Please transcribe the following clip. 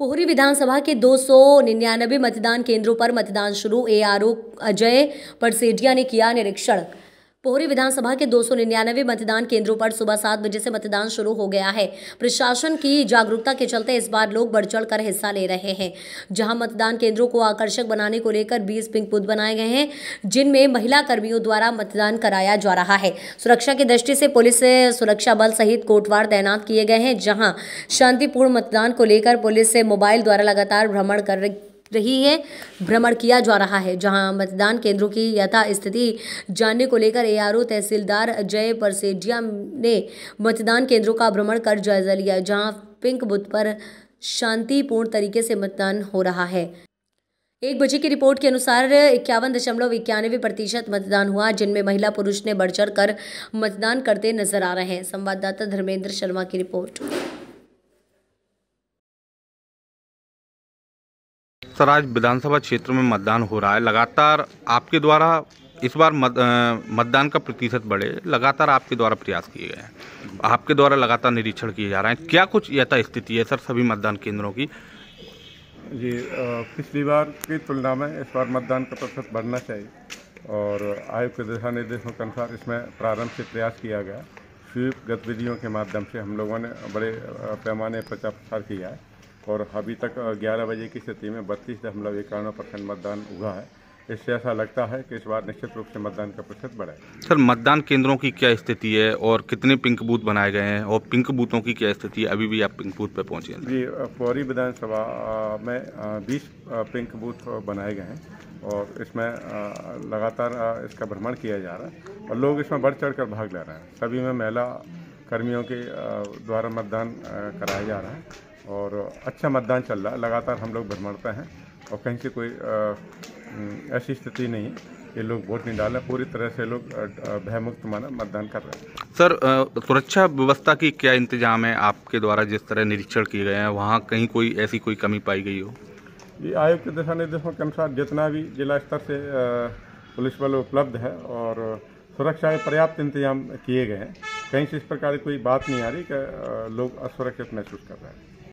पोहरी विधानसभा के 299 मतदान केंद्रों पर मतदान शुरू एआरओ अजय परसेडिया ने किया निरीक्षण पोहरी विधानसभा के 299 मतदान केंद्रों पर सुबह सात बजे से मतदान शुरू हो गया है प्रशासन की जागरूकता के चलते इस बार लोग बढ़ चढ़ कर हिस्सा ले रहे हैं जहां मतदान केंद्रों को आकर्षक बनाने को लेकर 20 पिंक बूथ बनाए गए हैं जिनमें महिला कर्मियों द्वारा मतदान कराया जा रहा है सुरक्षा की दृष्टि से पुलिस सुरक्षा बल सहित कोटवार तैनात किए गए हैं जहाँ शांतिपूर्ण मतदान को लेकर पुलिस मोबाइल द्वारा लगातार भ्रमण कर रही है भ्रमण किया जा रहा है जहां मतदान केंद्रों की यथास्थिति जानने को लेकर एआरओ तहसीलदार जय परसेडिया ने मतदान केंद्रों का भ्रमण कर जायजा लिया जहां पिंक बुथ पर शांतिपूर्ण तरीके से मतदान हो रहा है एक बजे की रिपोर्ट के अनुसार इक्यावन दशमलव इक्यानवे प्रतिशत मतदान हुआ जिनमें महिला पुरुष ने बढ़ चढ़ कर मतदान करते नजर आ रहे हैं संवाददाता धर्मेंद्र शर्मा की रिपोर्ट आज विधानसभा क्षेत्र में मतदान हो रहा है लगातार आपके द्वारा इस बार मत, मतदान का प्रतिशत बढ़े लगातार आपके द्वारा प्रयास किए गए हैं आपके द्वारा लगातार निरीक्षण किए जा रहे हैं क्या कुछ यथा स्थिति है सर सभी मतदान केंद्रों की जी पिछली बार की तुलना में इस बार मतदान का प्रतिशत बढ़ना चाहिए और आयोग के दिशा निर्देशों के अनुसार इसमें प्रारंभ से प्रयास किया गया स्वीप गतिविधियों के माध्यम से हम लोगों ने बड़े पैमाने प्रचार प्रसार किया है और अभी तक 11 बजे की स्थिति में बत्तीस दशमलव इक्यानवे परसेंट मतदान हुआ है इससे ऐसा लगता है कि इस बार निश्चित रूप से मतदान का प्रतिशत बढ़ा है सर मतदान केंद्रों की क्या स्थिति है और कितने पिंक बूथ बनाए गए हैं और पिंक बूथों की क्या स्थिति है अभी भी आप पिंक बूथ पर पहुँचे हैं जी फौरी विधानसभा में बीस पिंक बूथ बनाए गए हैं और इसमें लगातार इसका भ्रमण किया जा रहा है और लोग इसमें बढ़ चढ़ कर भाग ले रहे हैं सभी में महिला कर्मियों के द्वारा मतदान कराया जा रहा है और अच्छा मतदान चल रहा है लगातार हम लोग पर हैं और कहीं से कोई ऐसी स्थिति नहीं है ये लोग वोट नहीं रहे पूरी तरह से लोग भयमुक्त माना मतदान कर रहे हैं सर सुरक्षा व्यवस्था की क्या इंतजाम है आपके द्वारा जिस तरह निरीक्षण किए गए हैं वहाँ कहीं कोई ऐसी कोई कमी पाई गई हो ये आयोग के दिशा निर्देशों के अनुसार जितना भी जिला स्तर से पुलिस बल उपलब्ध है और सुरक्षा के पर्याप्त इंतजाम किए गए हैं कहीं से इस प्रकार की कोई बात नहीं आ रही कि लोग असुरक्षित महसूस कर रहे हैं